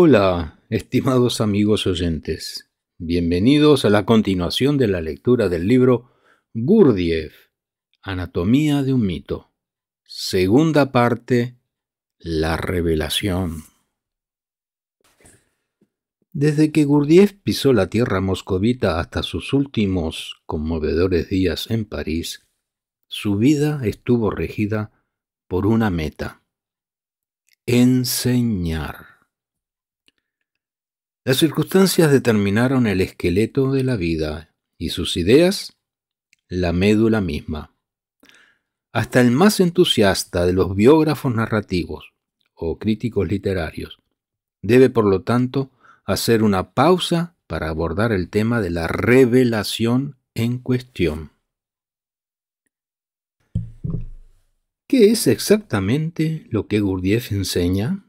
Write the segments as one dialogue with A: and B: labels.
A: Hola, estimados amigos oyentes. Bienvenidos a la continuación de la lectura del libro Gurdjieff, Anatomía de un mito. Segunda parte, La revelación. Desde que Gurdjieff pisó la tierra moscovita hasta sus últimos conmovedores días en París, su vida estuvo regida por una meta, enseñar. Las circunstancias determinaron el esqueleto de la vida y sus ideas la médula misma. Hasta el más entusiasta de los biógrafos narrativos o críticos literarios debe, por lo tanto, hacer una pausa para abordar el tema de la revelación en cuestión. ¿Qué es exactamente lo que Gurdjieff enseña?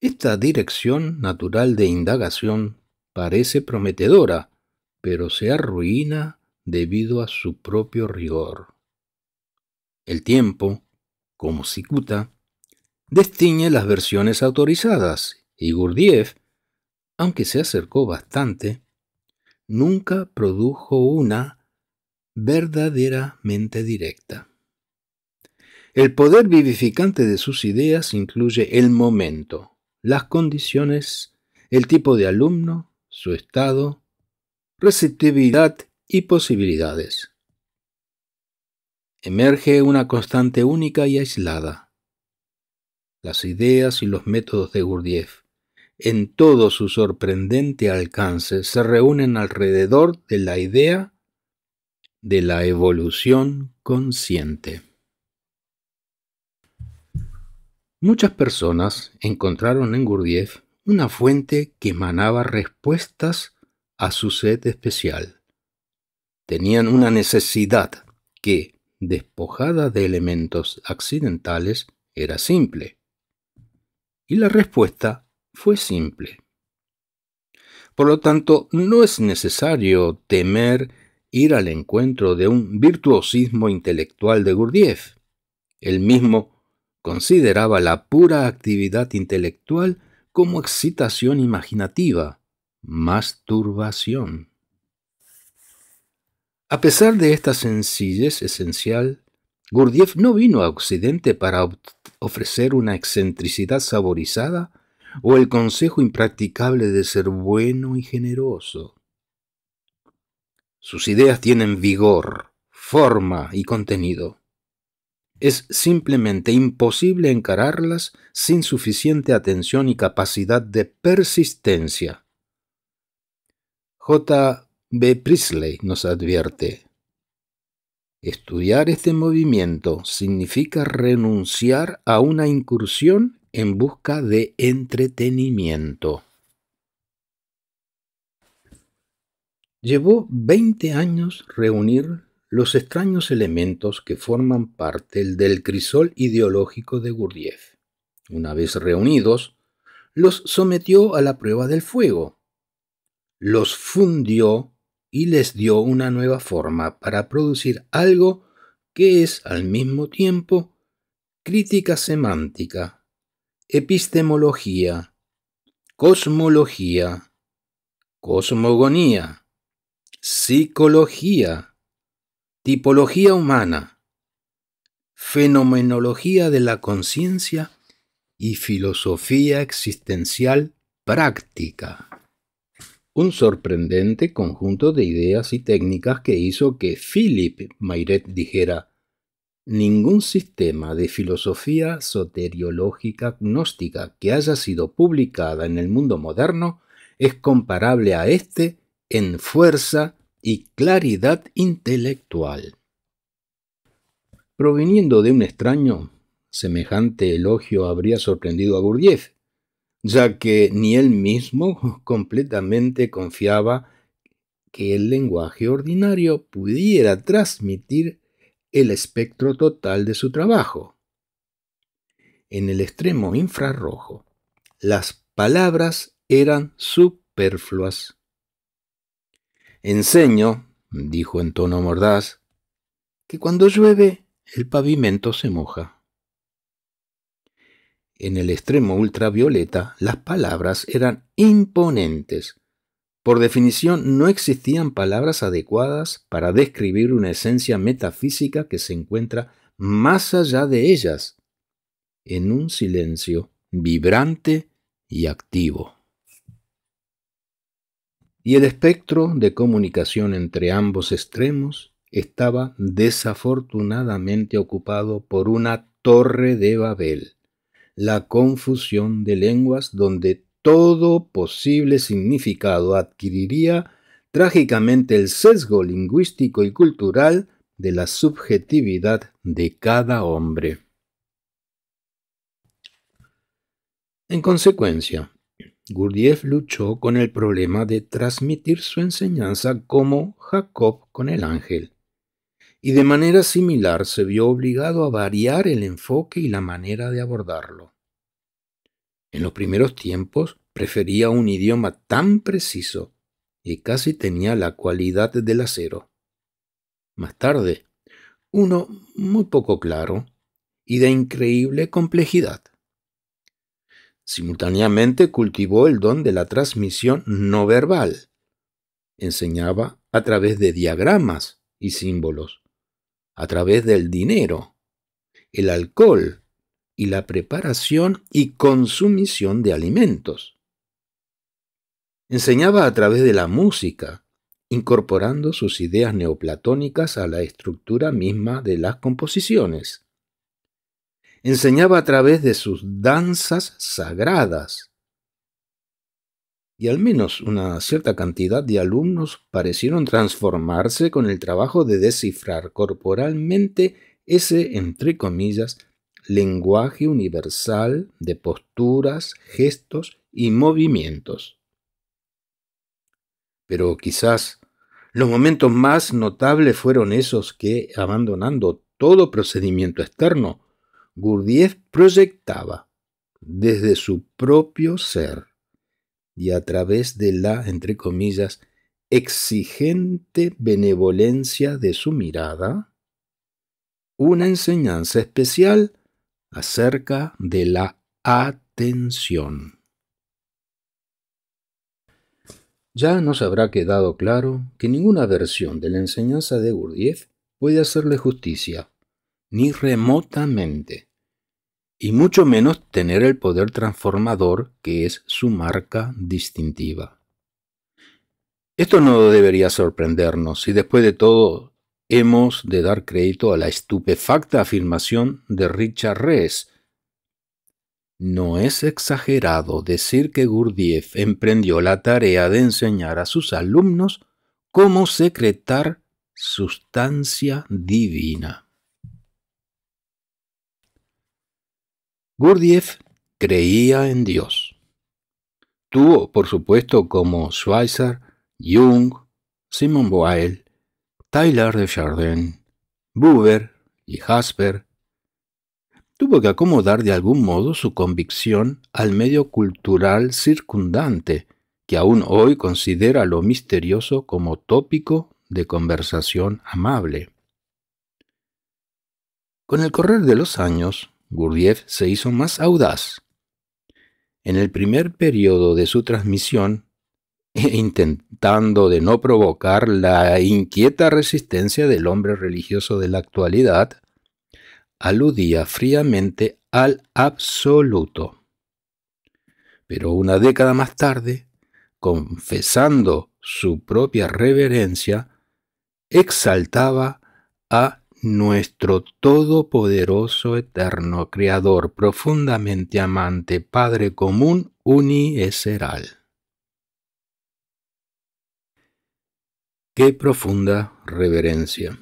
A: Esta dirección natural de indagación parece prometedora, pero se arruina debido a su propio rigor. El tiempo, como Cicuta, destiñe las versiones autorizadas y Gurdjieff, aunque se acercó bastante, nunca produjo una verdaderamente directa. El poder vivificante de sus ideas incluye el momento, las condiciones, el tipo de alumno, su estado, receptividad y posibilidades. Emerge una constante única y aislada. Las ideas y los métodos de Gurdjieff, en todo su sorprendente alcance, se reúnen alrededor de la idea de la evolución consciente. Muchas personas encontraron en Gurdjieff una fuente que emanaba respuestas a su sed especial. Tenían una necesidad que, despojada de elementos accidentales, era simple. Y la respuesta fue simple. Por lo tanto, no es necesario temer ir al encuentro de un virtuosismo intelectual de Gurdjieff. El mismo consideraba la pura actividad intelectual como excitación imaginativa, masturbación. A pesar de esta sencillez esencial, Gurdjieff no vino a Occidente para ofrecer una excentricidad saborizada o el consejo impracticable de ser bueno y generoso. Sus ideas tienen vigor, forma y contenido. Es simplemente imposible encararlas sin suficiente atención y capacidad de persistencia. J. B. Priestley nos advierte, Estudiar este movimiento significa renunciar a una incursión en busca de entretenimiento. Llevó 20 años reunir los extraños elementos que forman parte del crisol ideológico de Gurdjieff. Una vez reunidos, los sometió a la prueba del fuego, los fundió y les dio una nueva forma para producir algo que es al mismo tiempo crítica semántica, epistemología, cosmología, cosmogonía, psicología, Tipología humana, fenomenología de la conciencia y filosofía existencial práctica. Un sorprendente conjunto de ideas y técnicas que hizo que Philip Mayret dijera, ningún sistema de filosofía soteriológica gnóstica que haya sido publicada en el mundo moderno es comparable a este en fuerza, y claridad intelectual. Proviniendo de un extraño, semejante elogio habría sorprendido a Gurdjieff, ya que ni él mismo completamente confiaba que el lenguaje ordinario pudiera transmitir el espectro total de su trabajo. En el extremo infrarrojo, las palabras eran superfluas. Enseño, dijo en tono mordaz, que cuando llueve el pavimento se moja. En el extremo ultravioleta las palabras eran imponentes. Por definición no existían palabras adecuadas para describir una esencia metafísica que se encuentra más allá de ellas, en un silencio vibrante y activo y el espectro de comunicación entre ambos extremos estaba desafortunadamente ocupado por una torre de Babel, la confusión de lenguas donde todo posible significado adquiriría trágicamente el sesgo lingüístico y cultural de la subjetividad de cada hombre. En consecuencia, Gurdjieff luchó con el problema de transmitir su enseñanza como Jacob con el ángel, y de manera similar se vio obligado a variar el enfoque y la manera de abordarlo. En los primeros tiempos prefería un idioma tan preciso y casi tenía la cualidad del acero. Más tarde, uno muy poco claro y de increíble complejidad. Simultáneamente cultivó el don de la transmisión no verbal. Enseñaba a través de diagramas y símbolos, a través del dinero, el alcohol y la preparación y consumición de alimentos. Enseñaba a través de la música, incorporando sus ideas neoplatónicas a la estructura misma de las composiciones enseñaba a través de sus danzas sagradas. Y al menos una cierta cantidad de alumnos parecieron transformarse con el trabajo de descifrar corporalmente ese, entre comillas, lenguaje universal de posturas, gestos y movimientos. Pero quizás los momentos más notables fueron esos que, abandonando todo procedimiento externo, Gurdjieff proyectaba desde su propio ser y a través de la, entre comillas, exigente benevolencia de su mirada, una enseñanza especial acerca de la atención. Ya nos habrá quedado claro que ninguna versión de la enseñanza de Gurdjieff puede hacerle justicia, ni remotamente y mucho menos tener el poder transformador que es su marca distintiva. Esto no debería sorprendernos si después de todo hemos de dar crédito a la estupefacta afirmación de Richard Rees. No es exagerado decir que Gurdjieff emprendió la tarea de enseñar a sus alumnos cómo secretar sustancia divina. Gurdjieff creía en Dios. Tuvo, por supuesto, como Schweitzer, Jung, Simon Boyle, Tyler de Chardin, Buber y Jasper. tuvo que acomodar de algún modo su convicción al medio cultural circundante, que aún hoy considera lo misterioso como tópico de conversación amable. Con el correr de los años, Gurdjieff se hizo más audaz. En el primer periodo de su transmisión, intentando de no provocar la inquieta resistencia del hombre religioso de la actualidad, aludía fríamente al absoluto. Pero una década más tarde, confesando su propia reverencia, exaltaba a nuestro todopoderoso, eterno, creador, profundamente amante, Padre común, unieseral. Qué profunda reverencia.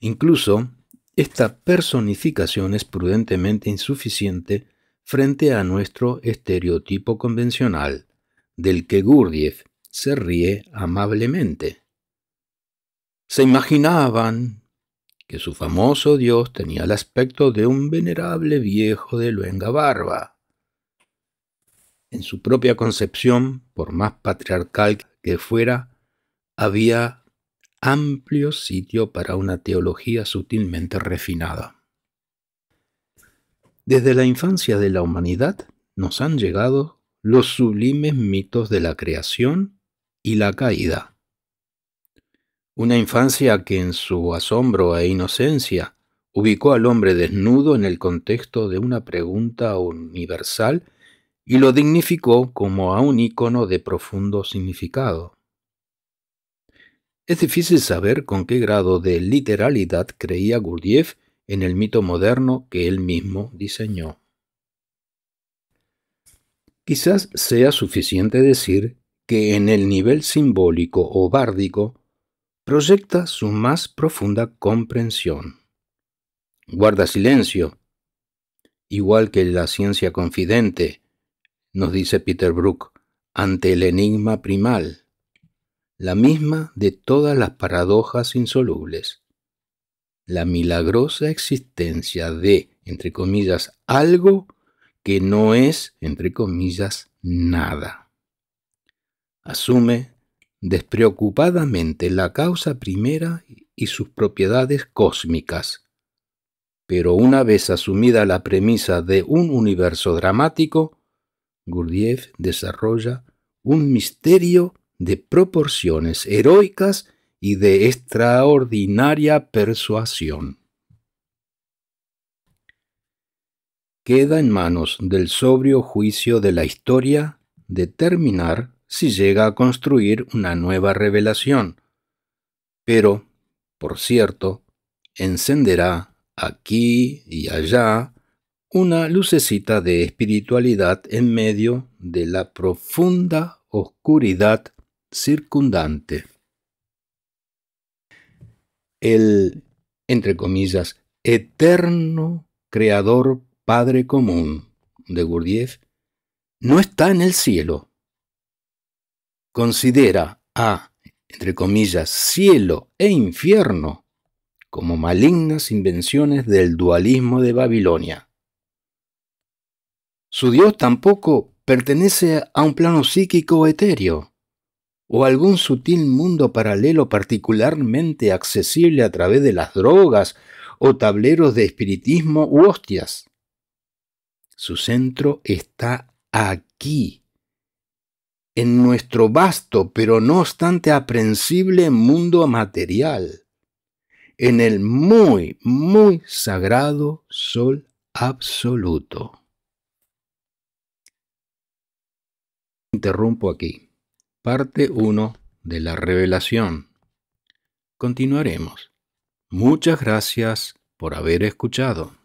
A: Incluso, esta personificación es prudentemente insuficiente frente a nuestro estereotipo convencional, del que Gurdjieff se ríe amablemente se imaginaban que su famoso dios tenía el aspecto de un venerable viejo de luenga barba. En su propia concepción, por más patriarcal que fuera, había amplio sitio para una teología sutilmente refinada. Desde la infancia de la humanidad nos han llegado los sublimes mitos de la creación y la caída una infancia que en su asombro e inocencia ubicó al hombre desnudo en el contexto de una pregunta universal y lo dignificó como a un ícono de profundo significado. Es difícil saber con qué grado de literalidad creía Gurdjieff en el mito moderno que él mismo diseñó. Quizás sea suficiente decir que en el nivel simbólico o bárdico proyecta su más profunda comprensión. Guarda silencio, igual que la ciencia confidente, nos dice Peter Brook, ante el enigma primal, la misma de todas las paradojas insolubles, la milagrosa existencia de, entre comillas, algo que no es, entre comillas, nada. Asume despreocupadamente la causa primera y sus propiedades cósmicas. Pero una vez asumida la premisa de un universo dramático, Gurdjieff desarrolla un misterio de proporciones heroicas y de extraordinaria persuasión. Queda en manos del sobrio juicio de la historia determinar si llega a construir una nueva revelación. Pero, por cierto, encenderá aquí y allá una lucecita de espiritualidad en medio de la profunda oscuridad circundante. El, entre comillas, eterno creador Padre común de Gurdjieff no está en el cielo considera a, entre comillas, cielo e infierno como malignas invenciones del dualismo de Babilonia. Su Dios tampoco pertenece a un plano psíquico etéreo o algún sutil mundo paralelo particularmente accesible a través de las drogas o tableros de espiritismo u hostias. Su centro está aquí, en nuestro vasto, pero no obstante aprensible mundo material, en el muy, muy sagrado sol absoluto. Interrumpo aquí. Parte 1 de la revelación. Continuaremos. Muchas gracias por haber escuchado.